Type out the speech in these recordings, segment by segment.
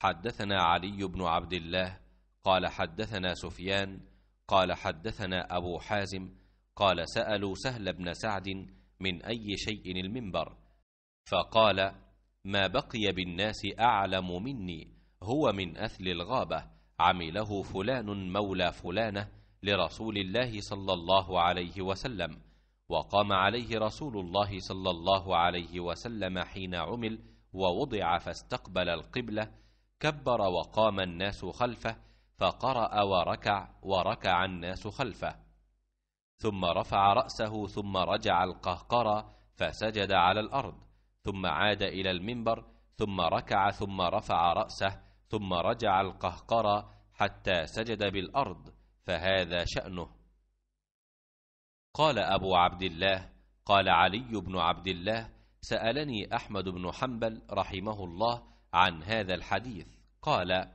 حدثنا علي بن عبد الله قال حدثنا سفيان قال حدثنا أبو حازم قال سألوا سهل بن سعد من أي شيء المنبر فقال ما بقي بالناس أعلم مني هو من أثل الغابة عمله فلان مولى فلانة لرسول الله صلى الله عليه وسلم وقام عليه رسول الله صلى الله عليه وسلم حين عمل ووضع فاستقبل القبلة كبر وقام الناس خلفه فقرأ وركع وركع الناس خلفه ثم رفع رأسه ثم رجع القهقرة فسجد على الأرض ثم عاد إلى المنبر ثم ركع ثم رفع رأسه ثم رجع القهقرة حتى سجد بالأرض فهذا شأنه قال أبو عبد الله قال علي بن عبد الله سألني أحمد بن حنبل رحمه الله عن هذا الحديث قال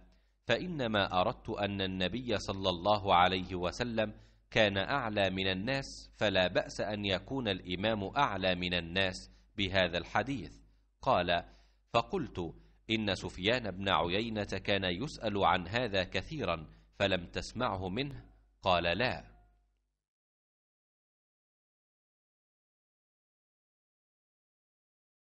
فانما اردت ان النبي صلى الله عليه وسلم كان اعلى من الناس فلا باس ان يكون الامام اعلى من الناس بهذا الحديث قال فقلت ان سفيان بن عيينه كان يسال عن هذا كثيرا فلم تسمعه منه قال لا